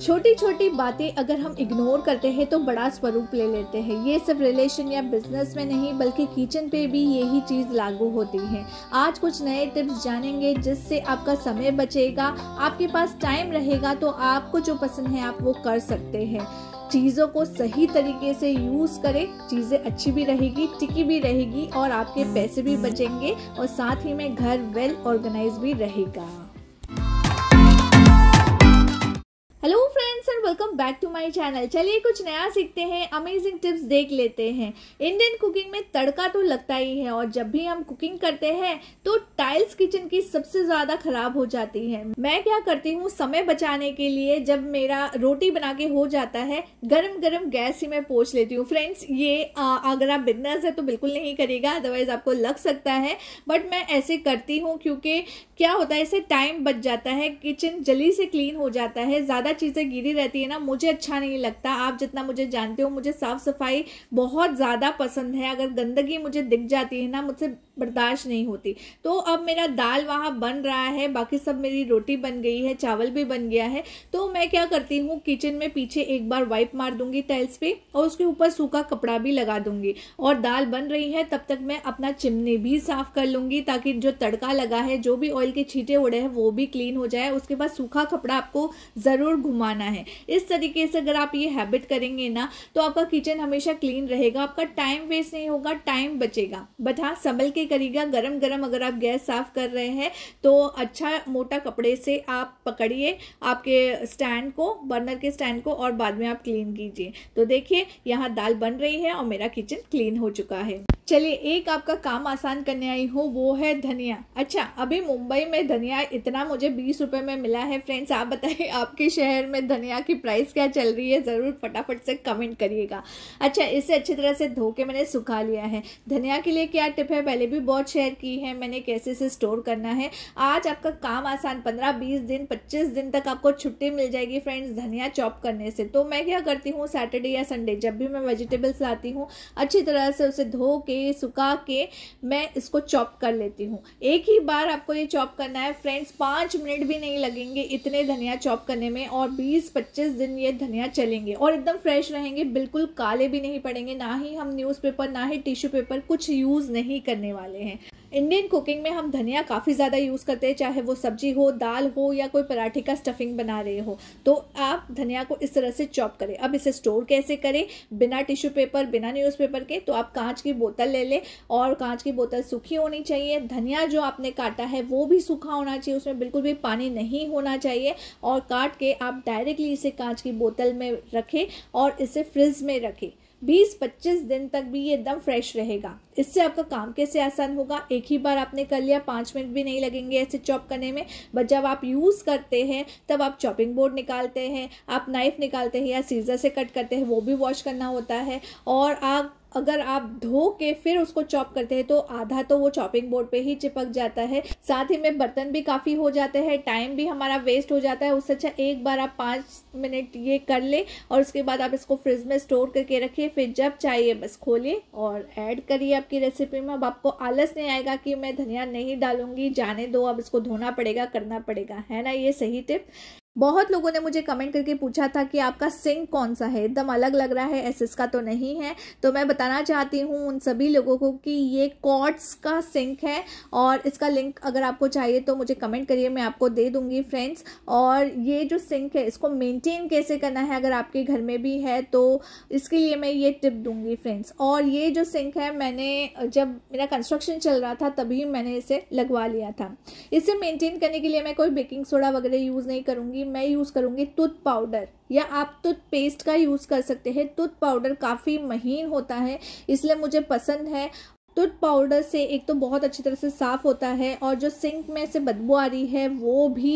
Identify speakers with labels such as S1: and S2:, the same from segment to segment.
S1: छोटी छोटी बातें अगर हम इग्नोर करते हैं तो बड़ा स्वरूप ले लेते हैं ये सब रिलेशन या बिजनेस में नहीं बल्कि किचन पे भी यही चीज़ लागू होती है आज कुछ नए टिप्स जानेंगे जिससे आपका समय बचेगा आपके पास टाइम रहेगा तो आपको जो पसंद है आप वो कर सकते हैं चीज़ों को सही तरीके से यूज़ करें चीज़ें अच्छी भी रहेगी टिकी भी रहेगी और आपके पैसे भी बचेंगे और साथ ही में घर वेल ऑर्गेनाइज भी रहेगा friends and welcome back to my channel चलिए कुछ नया सीखते हैं अमेजिंग टिप्स देख लेते हैं इंडियन कुकिंग में तड़का तो लगता ही है और जब भी हम कुकिंग करते हैं तो टाइल्स किचन की सबसे ज्यादा खराब हो जाती है मैं क्या करती हूँ समय बचाने के लिए जब मेरा रोटी बना के हो जाता है गर्म गर्म गैस ही मैं पोछ लेती हूँ फ्रेंड्स ये अगर आप बिजनेस है तो बिल्कुल नहीं करेगा अदरवाइज आपको लग सकता है बट मैं ऐसे करती हूँ क्योंकि क्या होता है इसे टाइम बच जाता है किचन जल्दी से क्लीन हो जाता है ज्यादा चीजें गिरी गंदी रहती है ना मुझे अच्छा नहीं लगता आप जितना मुझे जानते हो मुझे साफ़ सफाई बहुत ज़्यादा पसंद है अगर गंदगी मुझे दिख जाती है ना मुझसे बर्दाश्त नहीं होती तो अब मेरा दाल वहाँ बन रहा है बाकी सब मेरी रोटी बन गई है चावल भी बन गया है तो मैं क्या करती हूँ किचन में पीछे एक बार वाइप मार दूंगी टाइल्स पे और उसके ऊपर सूखा कपड़ा भी लगा दूंगी और दाल बन रही है तब तक मैं अपना चिमनी भी साफ कर लूंगी ताकि जो तड़का लगा है जो भी ऑयल के छीटे उड़े हैं वो भी क्लीन हो जाए उसके बाद सूखा कपड़ा आपको ज़रूर घुमाना है इस तरीके से अगर आप ये हैबिट करेंगे ना तो आपका किचन हमेशा क्लीन रहेगा आपका टाइम वेस्ट नहीं होगा टाइम बचेगा बट हाँ संभल के करिएगा गरम गरम अगर आप गैस साफ कर रहे हैं तो अच्छा मोटा कपड़े से आप पकड़िए आपके स्टैंड को बर्नर के स्टैंड को और बाद में आप क्लीन कीजिए तो देखिए यहाँ दाल बन रही है और मेरा किचन क्लीन हो चुका है चलिए एक आपका काम आसान करने आई हूँ वो है धनिया अच्छा अभी मुंबई में धनिया इतना मुझे बीस रुपये में मिला है फ्रेंड्स आप बताइए आपके शहर में धनिया की प्राइस क्या चल रही है ज़रूर फटाफट से कमेंट करिएगा अच्छा इसे अच्छी तरह से धो के मैंने सुखा लिया है धनिया के लिए क्या टिप है पहले भी बहुत शेयर की है मैंने कैसे इसे स्टोर करना है आज आपका काम आसान पंद्रह बीस दिन पच्चीस दिन तक आपको छुट्टी मिल जाएगी फ्रेंड्स धनिया चॉप करने से तो मैं क्या करती हूँ सैटरडे या संडे जब भी मैं वेजिटेबल्स लाती हूँ अच्छी तरह से उसे धो के सुखा के मैं इसको चॉप कर लेती हूँ एक ही बार आपको ये चॉप करना है फ्रेंड्स पाँच मिनट भी नहीं लगेंगे इतने धनिया चॉप करने में और बीस पच्चीस दिन ये धनिया चलेंगे और एकदम फ्रेश रहेंगे बिल्कुल काले भी नहीं पड़ेंगे ना ही हम न्यूज़पेपर ना ही टिश्यू पेपर कुछ यूज़ नहीं करने वाले हैं इंडियन कुकिंग में हम धनिया काफ़ी ज़्यादा यूज़ करते हैं चाहे वो सब्जी हो दाल हो या कोई पराठे का स्टफिंग बना रहे हो तो आप धनिया को इस तरह से चॉप करें अब इसे स्टोर कैसे करें बिना टिश्यू पेपर बिना न्यूज़पेपर के तो आप कांच की बोतल ले लें और कांच की बोतल सूखी होनी चाहिए धनिया जो आपने काटा है वो भी सूखा होना चाहिए उसमें बिल्कुल भी पानी नहीं होना चाहिए और काट के आप डायरेक्टली इसे कांच की बोतल में रखें और इसे फ्रिज में रखें 20-25 दिन तक भी ये एकदम फ्रेश रहेगा इससे आपका काम कैसे आसान होगा एक ही बार आपने कर लिया पाँच मिनट भी नहीं लगेंगे ऐसे चॉप करने में बट जब आप यूज़ करते हैं तब आप चॉपिंग बोर्ड निकालते हैं आप नाइफ निकालते हैं या सीजर से कट करते हैं वो भी वॉश करना होता है और आप अगर आप धो के फिर उसको चॉप करते हैं तो आधा तो वो चॉपिंग बोर्ड पे ही चिपक जाता है साथ ही में बर्तन भी काफ़ी हो जाते हैं टाइम भी हमारा वेस्ट हो जाता है उससे अच्छा एक बार आप पाँच मिनट ये कर ले और उसके बाद आप इसको फ्रिज में स्टोर करके रखिए फिर जब चाहिए बस खोलिए और ऐड करिए आपकी रेसिपी में अब आपको आलस नहीं आएगा कि मैं धनिया नहीं डालूंगी जाने दो अब इसको धोना पड़ेगा करना पड़ेगा है ना ये सही टिप बहुत लोगों ने मुझे कमेंट करके पूछा था कि आपका सिंक कौन सा है एकदम अलग लग रहा है एसएस का तो नहीं है तो मैं बताना चाहती हूँ उन सभी लोगों को कि ये कॉड्स का सिंक है और इसका लिंक अगर आपको चाहिए तो मुझे कमेंट करिए मैं आपको दे दूँगी फ्रेंड्स और ये जो सिंक है इसको मेनटेन कैसे करना है अगर आपके घर में भी है तो इसके लिए मैं ये टिप दूँगी फ्रेंड्स और ये जो सिंक है मैंने जब मेरा कंस्ट्रक्शन चल रहा था तभी मैंने इसे लगवा लिया था इसे मेनटेन करने के लिए मैं कोई बेकिंग सोडा वगैरह यूज़ नहीं करूँगी मैं यूज़ करूँगी टूथ पाउडर या आप टूथ पेस्ट का यूज़ कर सकते हैं टूथ पाउडर काफ़ी महीन होता है इसलिए मुझे पसंद है टूथ पाउडर से एक तो बहुत अच्छी तरह से साफ़ होता है और जो सिंक में से बदबू आ रही है वो भी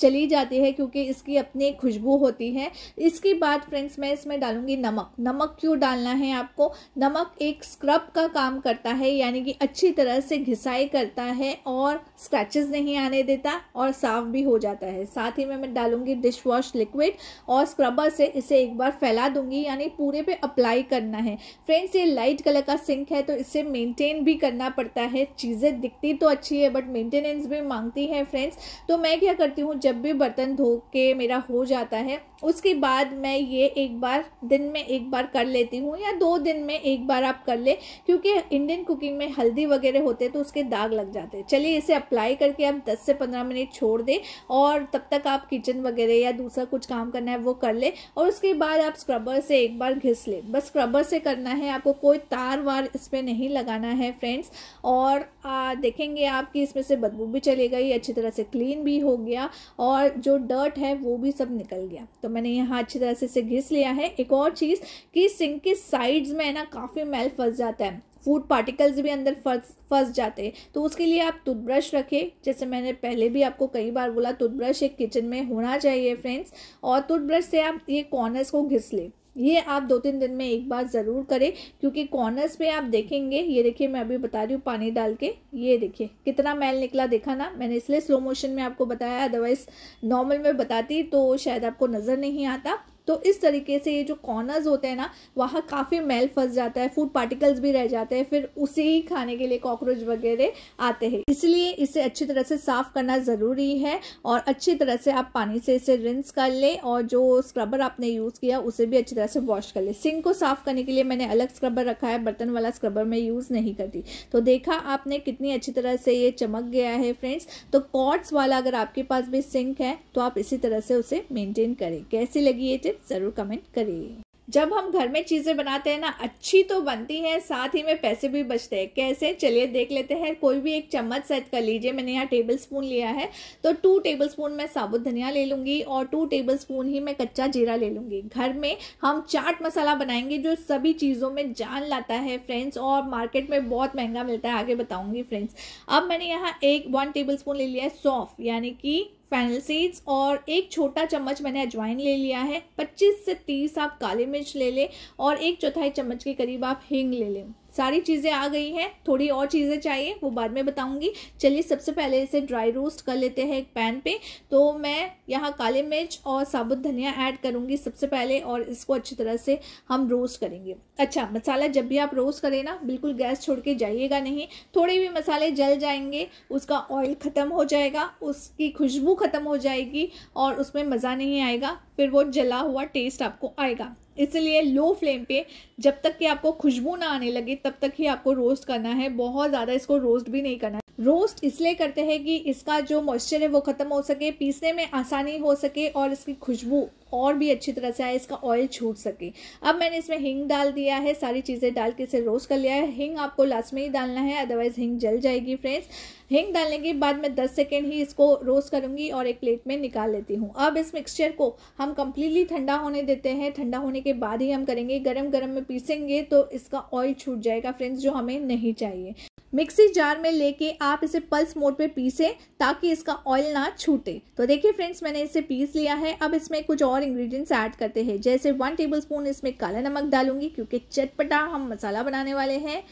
S1: चली जाती है क्योंकि इसकी अपनी खुशबू होती है इसके बाद फ्रेंड्स मैं इसमें डालूंगी नमक नमक क्यों डालना है आपको नमक एक स्क्रब का काम करता है यानी कि अच्छी तरह से घिसाई करता है और स्क्रैचेस नहीं आने देता और साफ भी हो जाता है साथ ही में मैं डालूंगी डिश वॉश लिक्विड और स्क्रबर से इसे एक बार फैला दूंगी यानी पूरे पे अप्लाई करना है फ्रेंड्स ये लाइट कलर का सिंक है तो इसे मेनटेन भी करना पड़ता है चीज़ें दिखती तो अच्छी है बट मेंटेनेंस भी मांगती है फ्रेंड्स तो मैं क्या करती हूँ जब भी बर्तन धो के मेरा हो जाता है उसके बाद मैं ये एक बार दिन में एक बार कर लेती हूँ या दो दिन में एक बार आप कर ले क्योंकि इंडियन कुकिंग में हल्दी वगैरह होते तो उसके दाग लग जाते चलिए इसे अप्लाई करके आप 10 से 15 मिनट छोड़ दें और तब तक आप किचन वगैरह या दूसरा कुछ काम करना है वो कर ले और उसके बाद आप स्क्रबर से एक बार घिस ले बस स्क्रबर से करना है आपको कोई तार वार इस पर नहीं लगाना है फ्रेंड्स और आ, देखेंगे आपकी इसमें से बदबू भी चली गई अच्छी तरह से क्लीन भी हो गया और जो डर्ट है वो भी सब निकल गया तो तो मैंने यहाँ अच्छी तरह से इसे घिस लिया है एक और चीज़ कि सिंक के साइड्स में है ना काफ़ी मैल फंस जाता है फूड पार्टिकल्स भी अंदर फंस फंस जाते हैं तो उसके लिए आप टूथब्रश रखें जैसे मैंने पहले भी आपको कई बार बोला टूथब्रश एक किचन में होना चाहिए फ्रेंड्स और टूथब्रश से आप ये कॉर्नर्स को घिस लें ये आप दो तीन दिन में एक बार ज़रूर करें क्योंकि कॉर्नर्स पे आप देखेंगे ये देखिए मैं अभी बता रही हूँ पानी डाल के ये देखिए कितना मैल निकला देखा ना मैंने इसलिए स्लो मोशन में आपको बताया अदरवाइज नॉर्मल में बताती तो शायद आपको नज़र नहीं आता तो इस तरीके से ये जो कॉर्नर्स होते हैं ना वहाँ काफ़ी मेल फंस जाता है फूड पार्टिकल्स भी रह जाते हैं फिर उसे ही खाने के लिए कॉकरोच वगैरह आते हैं इसलिए इसे अच्छी तरह से साफ करना ज़रूरी है और अच्छी तरह से आप पानी से इसे रिंस कर लें और जो स्क्रबर आपने यूज़ किया उसे भी अच्छी तरह से वॉश कर लें सिंक को साफ करने के लिए मैंने अलग स्क्रबर रखा है बर्तन वाला स्क्रबर मैं यूज़ नहीं करती तो देखा आपने कितनी अच्छी तरह से ये चमक गया है फ्रेंड्स तो कॉर्ड्स वाला अगर आपके पास भी सिंक है तो आप इसी तरह से उसे मेंटेन करें कैसी लगी ये टिप ज़रूर कमेंट करिए जब हम घर में चीज़ें बनाते हैं ना अच्छी तो बनती है साथ ही में पैसे भी बचते हैं कैसे चलिए देख लेते हैं कोई भी एक चम्मच सेट कर लीजिए मैंने यहाँ टेबल स्पून लिया है तो टू टेबल स्पून मैं साबुत धनिया ले लूंगी और टू टेबल स्पून ही मैं कच्चा जीरा ले लूंगी घर में हम चाट मसाला बनाएंगे जो सभी चीज़ों में जान लाता है फ्रेंड्स और मार्केट में बहुत महंगा मिलता है आगे बताऊंगी फ्रेंड्स अब मैंने यहाँ एक वन टेबल स्पून ले लिया है सौफ यानी कि फैनल सीड्स और एक छोटा चम्मच मैंने अजवाइन ले लिया है 25 से 30 आप काली मिर्च ले लें और एक चौथाई चम्मच के करीब आप हींग ले लें सारी चीज़ें आ गई हैं थोड़ी और चीज़ें चाहिए वो बाद में बताऊँगी चलिए सबसे पहले इसे ड्राई रोस्ट कर लेते हैं एक पैन पे तो मैं यहाँ काली मिर्च और साबुत धनिया ऐड करूँगी सबसे पहले और इसको अच्छी तरह से हम रोस्ट करेंगे अच्छा मसाला जब भी आप रोस्ट करें ना बिल्कुल गैस छोड़ के जाइएगा नहीं थोड़े भी मसाले जल जाएंगे उसका ऑयल ख़त्म हो जाएगा उसकी खुशबू ख़त्म हो जाएगी और उसमें मज़ा नहीं आएगा फिर वो जला हुआ टेस्ट आपको आएगा इसलिए लो फ्लेम पे जब तक कि आपको खुशबू ना आने लगे तब तक ही आपको रोस्ट करना है बहुत ज़्यादा इसको रोस्ट भी नहीं करना है रोस्ट इसलिए करते हैं कि इसका जो मॉइस्चर है वो ख़त्म हो सके पीसने में आसानी हो सके और इसकी खुशबू और भी अच्छी तरह से आए इसका ऑयल छूट सके अब मैंने इसमें हींग डाल दिया है सारी चीज़ें डाल के इसे रोस्ट कर लिया है हिंग आपको लास्ट में ही डालना है अदरवाइज़ हिंग जल जाएगी फ्रेंड्स हिंग डालने के बाद मैं 10 सेकेंड ही इसको रोस्ट करूँगी और एक प्लेट में निकाल लेती हूँ अब इस मिक्सचर को हम कम्प्लीटली ठंडा होने देते हैं ठंडा होने के बाद ही हम करेंगे गर्म गर्म में पीसेंगे तो इसका ऑयल छूट जाएगा फ्रेंड्स जो हमें नहीं चाहिए मिक्सी जार में लेके आप इसे पल्स मोड पे पीसें ताकि इसका ऑयल ना छूटे तो देखिए फ्रेंड्स मैंने इसे पीस लिया है अब इसमें कुछ और इंग्रेडिएंट्स ऐड करते हैं जैसे वन टेबल स्पून इसमें काला नमक डालूंगी क्योंकि चटपटा हम मसाला बनाने वाले हैं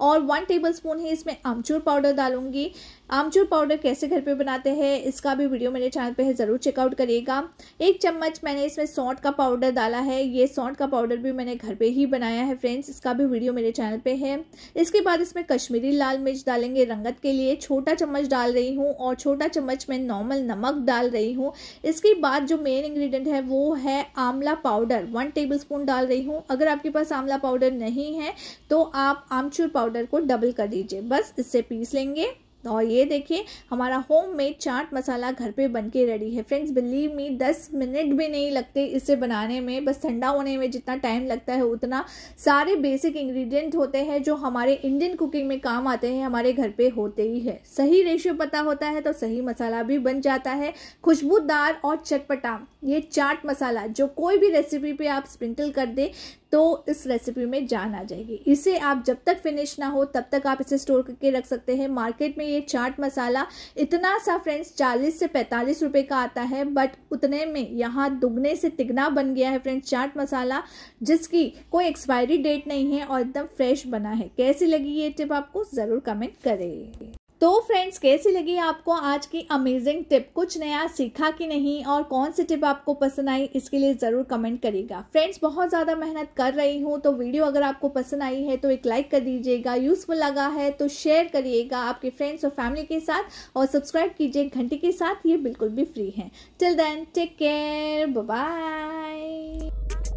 S1: और वन टेबल स्पून ही इसमें आमचूर पाउडर डालूंगी आमचूर पाउडर कैसे घर पे बनाते हैं इसका भी वीडियो मेरे चैनल पे है ज़रूर चेकआउट करिएगा एक चम्मच मैंने इसमें सौंठ का पाउडर डाला है ये सौंठ का पाउडर भी मैंने घर पे ही बनाया है फ्रेंड्स इसका भी वीडियो मेरे चैनल पे है इसके बाद इसमें कश्मीरी लाल मिर्च डालेंगे रंगत के लिए छोटा चम्मच डाल रही हूँ और छोटा चम्मच में नॉर्मल नमक डाल रही हूँ इसके बाद जो मेन इंग्रीडियंट है वो है आंवला पाउडर वन टेबल डाल रही हूँ अगर आपके पास आंवला पाउडर नहीं है तो आप आमचूर पाउडर पाउडर को डबल कर दीजिए बस इससे पीस लेंगे और ये देखिए हमारा होम मेड चाट मसाला घर पे बन के रेडी है फ्रेंड्स बिलीव मी दस मिनट भी नहीं लगते इसे बनाने में बस ठंडा होने में जितना टाइम लगता है उतना सारे बेसिक इंग्रेडिएंट होते हैं जो हमारे इंडियन कुकिंग में काम आते हैं हमारे घर पे होते ही है सही रेशियो पता होता है तो सही मसाला भी बन जाता है खुशबूदार और चटपटा ये चाट मसाला जो कोई भी रेसिपी पर आप स्प्रिंकल कर दें तो इस रेसिपी में जान आ जाएगी इसे आप जब तक फिनिश ना हो तब तक आप इसे स्टोर करके रख सकते हैं मार्केट में ये चाट मसाला इतना सा फ्रेंड्स चालीस से पैंतालीस रुपए का आता है बट उतने में यहाँ दुगने से तिगना बन गया है फ्रेंड्स चाट मसाला जिसकी कोई एक्सपायरी डेट नहीं है और एकदम फ्रेश बना है कैसी लगी ये टिप आपको ज़रूर कमेंट करें तो फ्रेंड्स कैसी लगी आपको आज की अमेजिंग टिप कुछ नया सीखा कि नहीं और कौन सी टिप आपको पसंद आई इसके लिए ज़रूर कमेंट करिएगा फ्रेंड्स बहुत ज़्यादा मेहनत कर रही हूँ तो वीडियो अगर आपको पसंद आई है तो एक लाइक कर दीजिएगा यूज़फुल लगा है तो शेयर करिएगा आपके फ्रेंड्स और फैमिली के साथ और सब्सक्राइब कीजिए घंटी के साथ ये बिल्कुल भी फ्री है till then take care bye